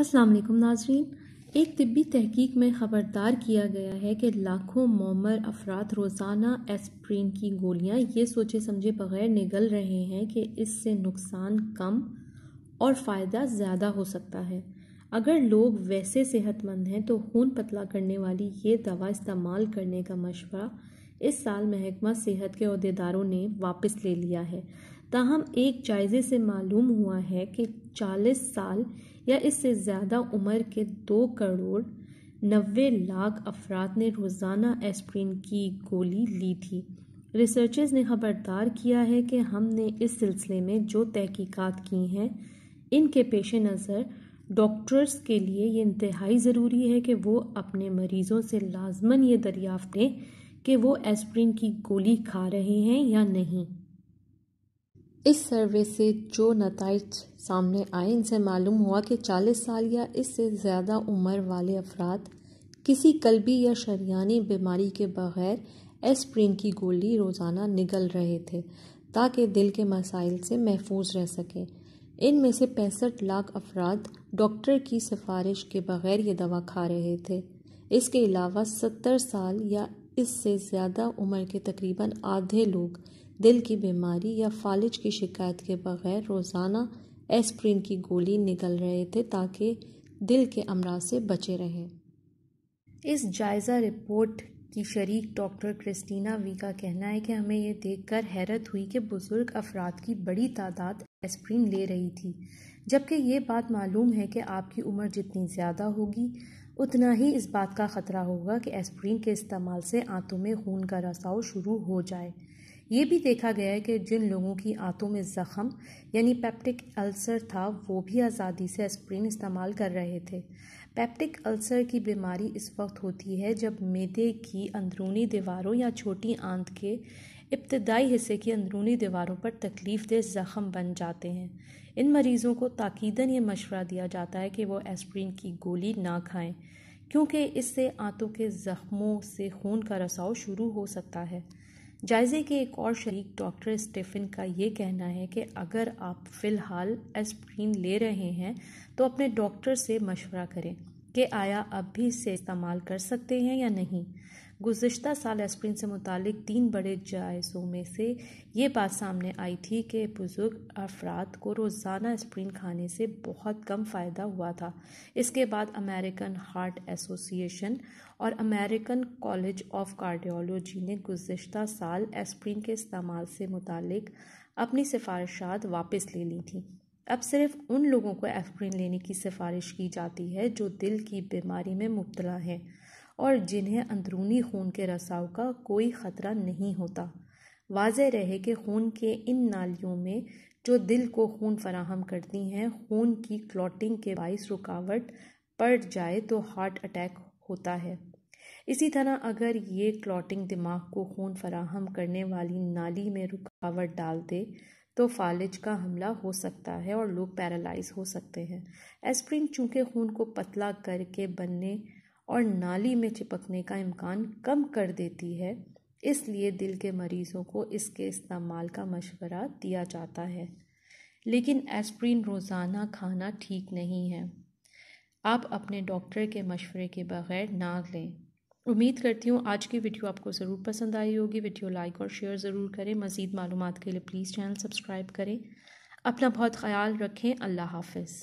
अस्सलाम नाजरीन एक तिबी तहकीक में ख़बरदार किया गया है कि लाखों मोमर अफराद रोज़ाना एस्प्रीन की गोलियां ये सोचे समझे बगैर निगल रहे हैं कि इससे नुकसान कम और फ़ायदा ज़्यादा हो सकता है अगर लोग वैसे सेहतमंद हैं तो खून पतला करने वाली ये दवा इस्तेमाल करने का मशवरा इस साल महकमा सेहत के अहदेदारों ने वापस ले लिया है ताहम एक जायजे से मालूम हुआ है कि चालीस साल या इससे ज़्यादा उम्र के दो करोड़ नबे लाख अफराद ने रोज़ाना एस्प्रिन की गोली ली थी रिसर्चर्स ने खबरदार किया है कि हमने इस सिलसिले में जो तहकीकात की हैं इनके पेश नज़र डॉक्टर्स के लिए ये इंतहाई ज़रूरी है कि वो अपने मरीज़ों से लाजमन ये दरियाफ्त लें कि वो एस्प्रिन की गोली खा रहे हैं या नहीं इस सर्वे से जो नतज सामने आए इनसे मालूम हुआ कि 40 साल या इससे ज़्यादा उम्र वाले अफराद किसी कलबी या शरियानी बीमारी के बगैर एस्प्रिन की गोली रोज़ाना निगल रहे थे ताकि दिल के मसाइल से महफूज रह सकें में से पैंसठ लाख अफराद डॉक्टर की सिफारिश के बगैर ये दवा खा रहे थे इसके अलावा सत्तर साल या इससे ज़्यादा उम्र के तकरीबन आधे लोग दिल की बीमारी या फालिज की शिकायत के बगैर रोज़ाना एस्प्रिन की गोली निकल रहे थे ताकि दिल के अमराज से बचे रहें इस जायज़ा रिपोर्ट की शरीक डॉक्टर क्रिस्टीना वी का कहना है कि हमें यह देखकर हैरत हुई कि बुज़ुर्ग अफराद की बड़ी तादाद एस्प्रिन ले रही थी जबकि ये बात मालूम है कि आपकी उम्र जितनी ज़्यादा होगी उतना ही इस बात का ख़तरा होगा कि एस्प्रिन के इस्तेमाल से आंतों में खून का रसाव शुरू हो जाए ये भी देखा गया है कि जिन लोगों की आंतों में ज़ख़म यानी पैप्टिक अल्सर था वो भी आज़ादी से एस्प्रिन इस्तेमाल कर रहे थे पैप्टिक अल्सर की बीमारी इस वक्त होती है जब मेदे की अंदरूनी दीवारों या छोटी आंत के इब्तदाई हिस्से की अंदरूनी दीवारों पर तकलीफ दह ज़ख़म बन जाते हैं इन मरीज़ों को ताकीदन ये मशवरा दिया जाता है कि वो एस्प्रिन की गोली ना खाएं क्योंकि इससे आंतों के ज़ख्मों से खून का रसाव शुरू हो सकता है जायजे के एक और शरीक डॉक्टर स्टेफिन का ये कहना है कि अगर आप फ़िलहाल एस्प्रीन ले रहे हैं तो अपने डॉक्टर से मशवरा करें कि आया अब भी इसे इस्तेमाल कर सकते हैं या नहीं गुज्त साल एस्प्रिन से मुतक तीन बड़े जायज़ों में से ये बात सामने आई थी कि बुज़ुर्ग अफराद को रोज़ाना एस्प्रिन खाने से बहुत कम फ़ायदा हुआ था इसके बाद अमेरिकन हार्ट एसोसिएशन और अमेरिकन कॉलेज ऑफ कार्डियोलॉजी ने गुज्त साल एस्प्रिन के इस्तेमाल से मुतक अपनी सिफारशा वापस ले ली थी अब सिर्फ उन लोगों को एस्प्रिन लेने की सिफारिश की जाती है जो दिल की बीमारी में मुबतला हैं और जिन्हें अंदरूनी खून के रसाव का कोई ख़तरा नहीं होता वाज रहे कि खून के इन नालियों में जो दिल को खून फराहम करती हैं खून की क्लॉटिंग के बायस रुकावट पड़ जाए तो हार्ट अटैक होता है इसी तरह अगर ये क्लॉटिंग दिमाग को खून फराहम करने वाली नाली में रुकावट डाल दे तो फालिज का हमला हो सकता है और लोग पैरालाइज हो सकते हैं एस्प्रिन चूँकि खून को पतला करके बनने और नाली में चिपकने का इम्कान कम कर देती है इसलिए दिल के मरीज़ों को इसके इस्तेमाल का मशवरा दिया जाता है लेकिन एस्प्रिन रोज़ाना खाना ठीक नहीं है आप अपने डॉक्टर के मशवरे के बगैर ना लें उम्मीद करती हूँ आज की वीडियो आपको ज़रूर पसंद आई होगी वीडियो लाइक और शेयर ज़रूर करें मज़ीद मालूम के लिए प्लीज़ चैनल सब्सक्राइब करें अपना बहुत ख्याल रखें अल्लाह हाफिज़